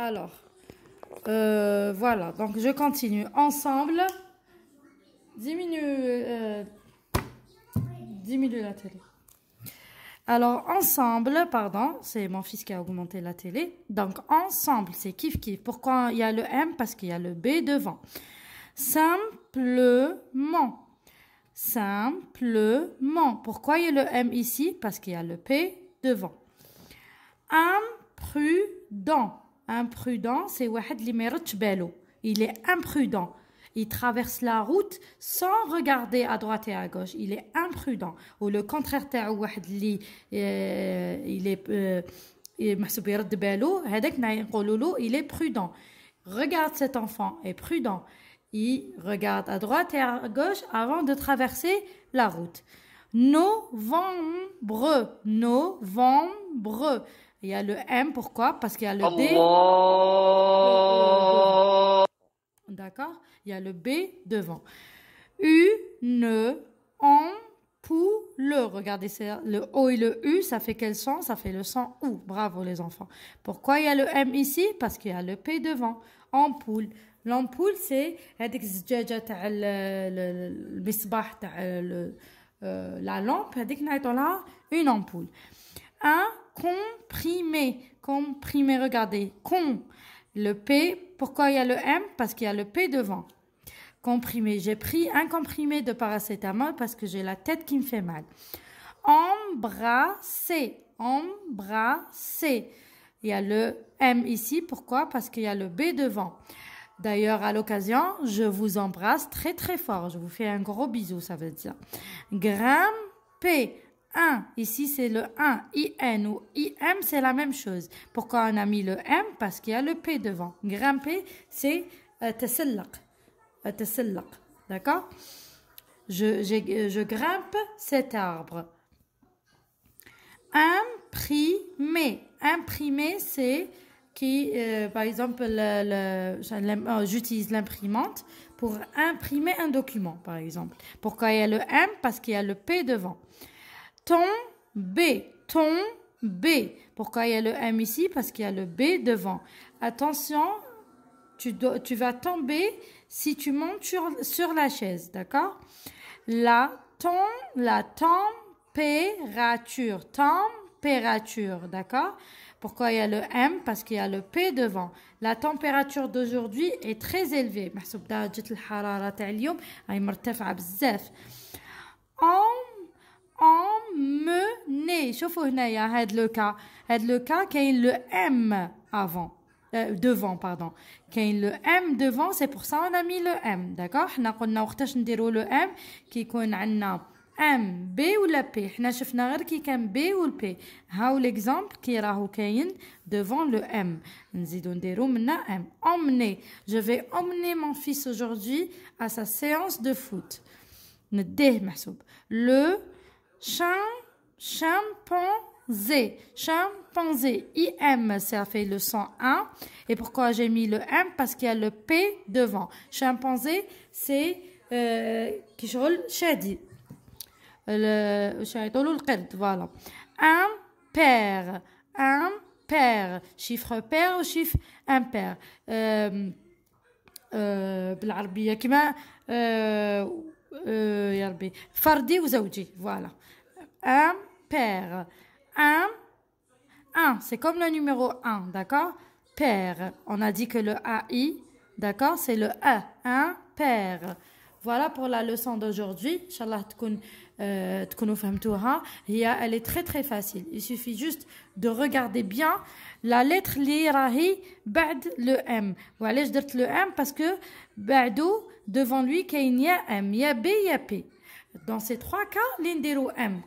Alors, euh, voilà. Donc, je continue. Ensemble, euh, diminue, la télé. Alors, ensemble, pardon, c'est mon fils qui a augmenté la télé. Donc, ensemble, c'est kiff-kiff. Pourquoi il y a le M Parce qu'il y a le B devant. Simplement. Simplement. Pourquoi il y a le M ici Parce qu'il y a le P devant. Imprudent. Imprudent, c'est Il est imprudent. Il traverse la route sans regarder à droite et à gauche. Il est imprudent. Ou le contraire, euh, il est euh, il est prudent. Regarde cet enfant, est prudent. Il regarde à droite et à gauche avant de traverser la route. Novembre, novembre. Il y a le M, pourquoi Parce qu'il y a le D. D'accord Il y a le B devant. Une ampoule. Regardez, le O et le U, ça fait quel son Ça fait le son OU. Bravo les enfants. Pourquoi il y a le M ici Parce qu'il y a le P devant. Ampoule. L'ampoule, c'est la lampe, une ampoule. Un comprimé. Comprimé, regardez. con Le P, pourquoi il y a le M Parce qu'il y a le P devant. Comprimé, j'ai pris un comprimé de paracétamol parce que j'ai la tête qui me fait mal. Embrasser, embrasser. Il y a le M ici, pourquoi Parce qu'il y a le B devant. D'ailleurs, à l'occasion, je vous embrasse très très fort. Je vous fais un gros bisou, ça veut dire. Grimper, Ici, c'est le 1. IN ou IM, c'est la même chose. Pourquoi on a mis le M Parce qu'il y a le P devant. Grimper, c'est تسلق. Euh, euh, D'accord je, je, euh, je grimpe cet arbre. Imprimer. Imprimer, c'est qui, par exemple, oh, j'utilise l'imprimante pour imprimer un document, par exemple. Pourquoi il y a le M Parce qu'il y a le P devant. Ton B. Ton B. Pourquoi il y a le M ici Parce qu'il y a le B devant. Attention, tu, dois, vas tomber si tu montes sur, la chaise, d'accord La ton, la température, température, d'accord Pourquoi il y a le M Parce qu'il y a le P devant. La température d'aujourd'hui est très élevée. En mener. Chauffe au nez, le cas. C'est le cas, qu'il le m » avant. Euh, devant, pardon. Quand le M devant, c'est pour ça qu'on a mis le M, d'accord On a dit qu'on a le M, qui est M, B ou la P. On a vu qui est B ou le P. C'est l'exemple qui est devant le M. On dit M. Emmener. Je vais emmener mon fils aujourd'hui à sa séance de foot. Le chimpanzé. Chimpanzé. I-M, ça fait le son 1. Et pourquoi j'ai mis le M Parce qu'il y a le P devant. Chimpanzé, c'est Kishol euh, Shadi. Le voilà. Un père. Un pair. Chiffre pair ou chiffre impair. Euh, euh, بالعربية euh, Fardi ou Zawji, voilà. Un, père. Un, un. C'est comme le numéro un, d'accord père. On a dit que le A-I, d'accord, c'est le A, e, un père. Voilà pour la leçon d'aujourd'hui. Inch'Allah, euh, hein? elle est très très facile. Il suffit juste de regarder bien la lettre l'Irahi rahi le M. Voilà, je dis le M parce que badou devant lui y a B, il y a P. dans ces trois cas l'indéro M,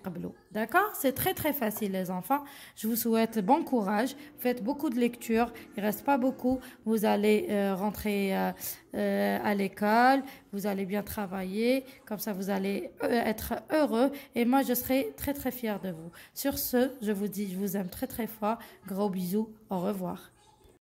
d'accord c'est très très facile les enfants je vous souhaite bon courage faites beaucoup de lectures il reste pas beaucoup vous allez euh, rentrer euh, euh, à l'école vous allez bien travailler comme ça vous allez être heureux et moi je serai très très fière de vous sur ce je vous dis je vous aime très très fort gros bisous au revoir